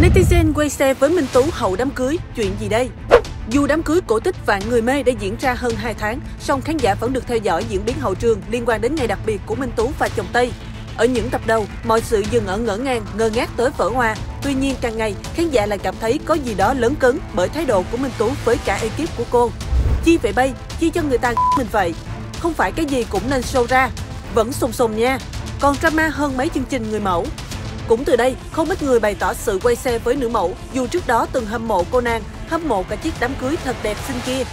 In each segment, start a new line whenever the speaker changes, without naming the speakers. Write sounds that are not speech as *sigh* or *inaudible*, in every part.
Netizen quay xe với Minh Tú hậu đám cưới, chuyện gì đây? Dù đám cưới cổ tích vạn người mê đã diễn ra hơn 2 tháng, song khán giả vẫn được theo dõi diễn biến hậu trường liên quan đến ngày đặc biệt của Minh Tú và chồng Tây. Ở những tập đầu, mọi sự dừng ở ngỡ ngàng, ngơ ngác tới vỡ hoa. Tuy nhiên càng ngày, khán giả lại cảm thấy có gì đó lớn cứng bởi thái độ của Minh Tú với cả ekip của cô. Chi vậy bay, chi cho người ta *laughs* mình vậy. Không phải cái gì cũng nên show ra, vẫn sùng sùng nha. Còn drama hơn mấy chương trình người mẫu, cũng từ đây, không ít người bày tỏ sự quay xe với nữ mẫu, dù trước đó từng hâm mộ cô nàng, hâm mộ cả chiếc đám cưới thật đẹp xinh kia.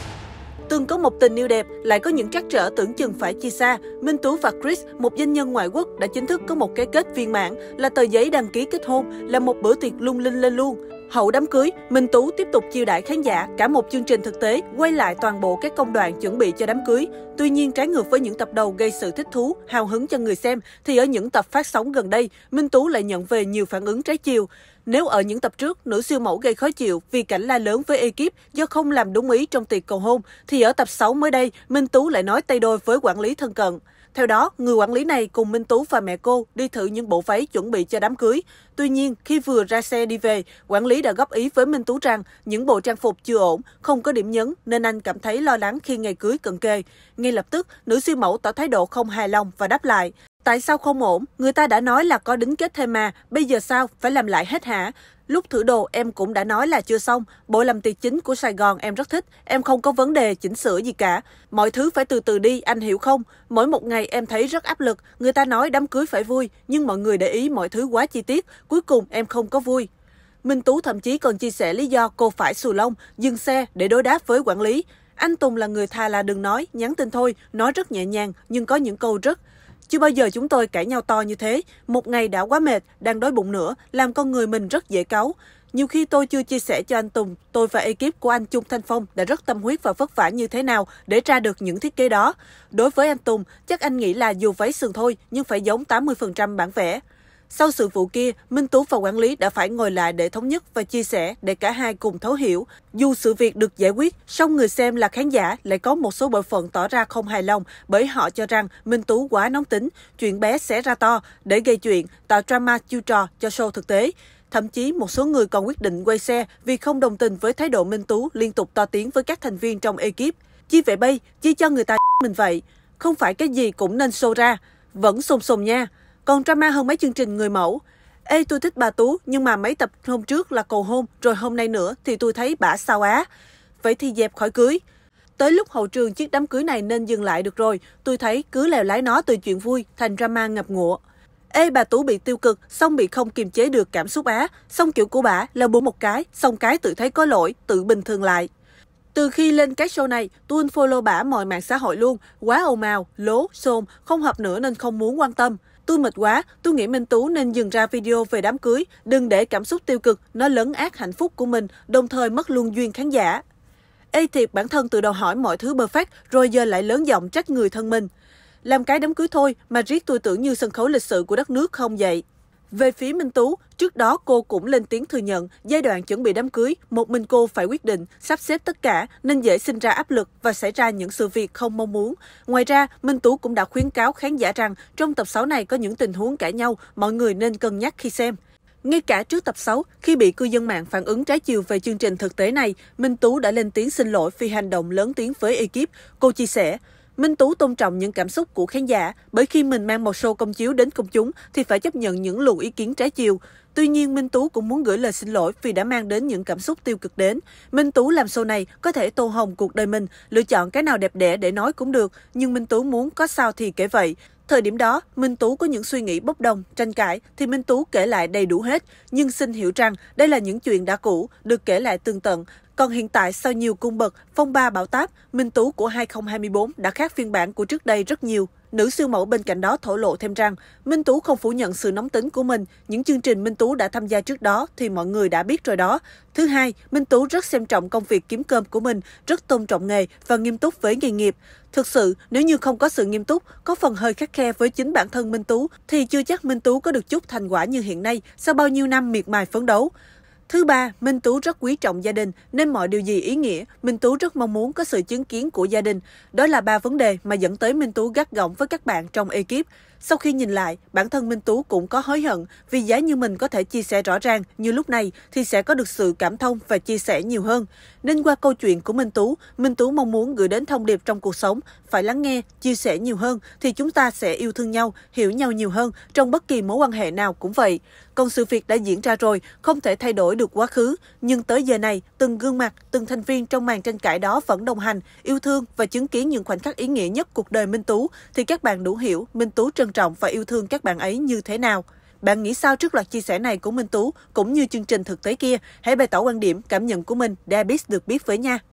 Từng có một tình yêu đẹp, lại có những trắc trở tưởng chừng phải chia xa, Minh Tú và Chris, một doanh nhân ngoại quốc, đã chính thức có một cái kết viên mãn là tờ giấy đăng ký kết hôn, là một bữa tiệc lung linh lên luôn. Hậu đám cưới, Minh Tú tiếp tục chiêu đãi khán giả cả một chương trình thực tế quay lại toàn bộ các công đoạn chuẩn bị cho đám cưới. Tuy nhiên trái ngược với những tập đầu gây sự thích thú, hào hứng cho người xem thì ở những tập phát sóng gần đây, Minh Tú lại nhận về nhiều phản ứng trái chiều. Nếu ở những tập trước, nữ siêu mẫu gây khó chịu vì cảnh la lớn với ekip do không làm đúng ý trong tiệc cầu hôn, thì ở tập 6 mới đây, Minh Tú lại nói tay đôi với quản lý thân cận. Theo đó, người quản lý này cùng Minh Tú và mẹ cô đi thử những bộ váy chuẩn bị cho đám cưới. Tuy nhiên, khi vừa ra xe đi về, quản lý đã góp ý với Minh Tú rằng những bộ trang phục chưa ổn, không có điểm nhấn nên anh cảm thấy lo lắng khi ngày cưới cận kề. Ngay lập tức, nữ siêu mẫu tỏ thái độ không hài lòng và đáp lại. Tại sao không ổn? Người ta đã nói là có đính kết thêm mà, bây giờ sao? Phải làm lại hết hả? Lúc thử đồ em cũng đã nói là chưa xong, bộ làm tiệc chính của Sài Gòn em rất thích, em không có vấn đề chỉnh sửa gì cả. Mọi thứ phải từ từ đi, anh hiểu không? Mỗi một ngày em thấy rất áp lực, người ta nói đám cưới phải vui, nhưng mọi người để ý mọi thứ quá chi tiết, cuối cùng em không có vui. Minh Tú thậm chí còn chia sẻ lý do cô phải xù lông, dừng xe để đối đáp với quản lý. Anh Tùng là người thà là đừng nói, nhắn tin thôi, nói rất nhẹ nhàng nhưng có những câu rất chưa bao giờ chúng tôi cãi nhau to như thế. Một ngày đã quá mệt, đang đói bụng nữa, làm con người mình rất dễ cáu. Nhiều khi tôi chưa chia sẻ cho anh Tùng, tôi và ekip của anh Trung Thanh Phong đã rất tâm huyết và vất vả như thế nào để ra được những thiết kế đó. Đối với anh Tùng, chắc anh nghĩ là dù váy sườn thôi nhưng phải giống 80% bản vẽ. Sau sự vụ kia, Minh Tú và quản lý đã phải ngồi lại để thống nhất và chia sẻ để cả hai cùng thấu hiểu. Dù sự việc được giải quyết, song người xem là khán giả lại có một số bộ phận tỏ ra không hài lòng bởi họ cho rằng Minh Tú quá nóng tính, chuyện bé sẽ ra to để gây chuyện, tạo drama chiêu trò cho show thực tế. Thậm chí một số người còn quyết định quay xe vì không đồng tình với thái độ Minh Tú liên tục to tiếng với các thành viên trong ekip. Chi vậy bay, chi cho người ta mình vậy. Không phải cái gì cũng nên show ra. Vẫn xôn xôn nha. Còn drama hơn mấy chương trình người mẫu. Ê tôi thích bà Tú, nhưng mà mấy tập hôm trước là cầu hôn, rồi hôm nay nữa thì tôi thấy bà sao á. Vậy thì dẹp khỏi cưới. Tới lúc hậu trường chiếc đám cưới này nên dừng lại được rồi, tôi thấy cứ lèo lái nó từ chuyện vui thành drama ngập ngụa. Ê bà Tú bị tiêu cực, xong bị không kiềm chế được cảm xúc á, xong kiểu của bà là bố một cái, xong cái tự thấy có lỗi, tự bình thường lại. Từ khi lên cái show này, tôi follow bả mọi mạng xã hội luôn, quá ồn ào, lố, xôn, không hợp nữa nên không muốn quan tâm. Tôi mệt quá, tôi nghĩ Minh Tú nên dừng ra video về đám cưới, đừng để cảm xúc tiêu cực nó lấn át hạnh phúc của mình, đồng thời mất luôn duyên khán giả. Ê thiệt bản thân từ đầu hỏi mọi thứ perfect, rồi giờ lại lớn giọng trách người thân mình. Làm cái đám cưới thôi mà riết tôi tưởng như sân khấu lịch sự của đất nước không vậy. Về phía Minh Tú, trước đó cô cũng lên tiếng thừa nhận giai đoạn chuẩn bị đám cưới, một mình cô phải quyết định, sắp xếp tất cả nên dễ sinh ra áp lực và xảy ra những sự việc không mong muốn. Ngoài ra, Minh Tú cũng đã khuyến cáo khán giả rằng trong tập 6 này có những tình huống cãi nhau, mọi người nên cân nhắc khi xem. Ngay cả trước tập 6, khi bị cư dân mạng phản ứng trái chiều về chương trình thực tế này, Minh Tú đã lên tiếng xin lỗi vì hành động lớn tiếng với ekip. Cô chia sẻ, Minh Tú tôn trọng những cảm xúc của khán giả, bởi khi mình mang một show công chiếu đến công chúng thì phải chấp nhận những luồng ý kiến trái chiều. Tuy nhiên, Minh Tú cũng muốn gửi lời xin lỗi vì đã mang đến những cảm xúc tiêu cực đến. Minh Tú làm show này có thể tô hồng cuộc đời mình, lựa chọn cái nào đẹp đẽ để nói cũng được, nhưng Minh Tú muốn có sao thì kể vậy. Thời điểm đó, Minh Tú có những suy nghĩ bốc đồng, tranh cãi thì Minh Tú kể lại đầy đủ hết. Nhưng xin hiểu rằng đây là những chuyện đã cũ, được kể lại tương tận còn hiện tại, sau nhiều cung bậc, phong ba bão táp, Minh Tú của 2024 đã khác phiên bản của trước đây rất nhiều. Nữ siêu mẫu bên cạnh đó thổ lộ thêm rằng, Minh Tú không phủ nhận sự nóng tính của mình, những chương trình Minh Tú đã tham gia trước đó thì mọi người đã biết rồi đó. Thứ hai, Minh Tú rất xem trọng công việc kiếm cơm của mình, rất tôn trọng nghề và nghiêm túc với nghề nghiệp. Thực sự, nếu như không có sự nghiêm túc, có phần hơi khắc khe với chính bản thân Minh Tú, thì chưa chắc Minh Tú có được chút thành quả như hiện nay sau bao nhiêu năm miệt mài phấn đấu. Thứ ba, Minh Tú rất quý trọng gia đình, nên mọi điều gì ý nghĩa, Minh Tú rất mong muốn có sự chứng kiến của gia đình. Đó là ba vấn đề mà dẫn tới Minh Tú gắt gỏng với các bạn trong ekip. Sau khi nhìn lại, bản thân Minh Tú cũng có hối hận vì giá như mình có thể chia sẻ rõ ràng như lúc này thì sẽ có được sự cảm thông và chia sẻ nhiều hơn. Nên qua câu chuyện của Minh Tú, Minh Tú mong muốn gửi đến thông điệp trong cuộc sống, phải lắng nghe, chia sẻ nhiều hơn thì chúng ta sẽ yêu thương nhau, hiểu nhau nhiều hơn trong bất kỳ mối quan hệ nào cũng vậy. Còn sự việc đã diễn ra rồi, không thể thay đổi được quá khứ. Nhưng tới giờ này, từng gương mặt, từng thành viên trong màn tranh cãi đó vẫn đồng hành, yêu thương và chứng kiến những khoảnh khắc ý nghĩa nhất cuộc đời Minh Tú thì các bạn đủ hiểu Minh Tú trân trân trọng và yêu thương các bạn ấy như thế nào. Bạn nghĩ sao trước loạt chia sẻ này của Minh Tú cũng như chương trình thực tế kia? Hãy bày tỏ quan điểm, cảm nhận của mình để Abis được biết với nha.